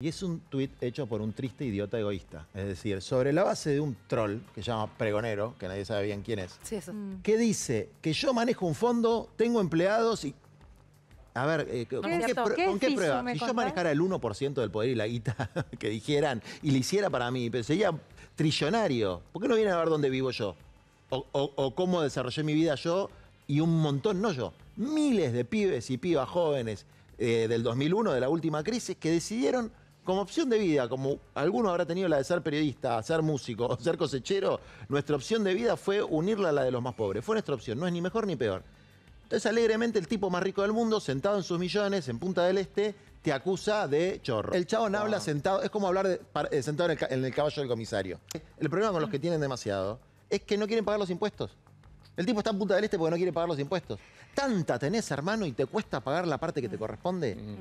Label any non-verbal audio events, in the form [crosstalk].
Y es un tuit hecho por un triste idiota egoísta. Es decir, sobre la base de un troll que se llama Pregonero, que nadie sabe bien quién es, sí, eso. Mm. que dice que yo manejo un fondo, tengo empleados y. A ver, eh, ¿con, qué, prueba? Si yo manejara el 1% del poder y la guita [laughs] que dijeran y le hiciera para mí, sería trillonario. ¿Por qué no vienen a ver dónde vivo yo? O, cómo desarrollé mi vida yo y un montón, no yo, miles de pibes y pibas jóvenes eh, del 2001, de la última crisis, que decidieron como opción de vida, como alguno habrá tenido la de ser periodista, ser músico [laughs] ser cosechero, nuestra opción de vida fue unirla a la de los más pobres. Fue nuestra opción, no es ni mejor ni peor. Entonces, alegremente, el tipo más rico del mundo, sentado en sus millones, en Punta del Este, te acusa de chorro. El chabón no habla sentado, es como hablar eh, sentado en el, caballo del comisario. El problema con los que tienen demasiado es que no quieren pagar los impuestos. El tipo está en Punta del Este porque no quiere pagar los impuestos. Tanta tenés, hermano, y te cuesta pagar la parte que te corresponde. Mm.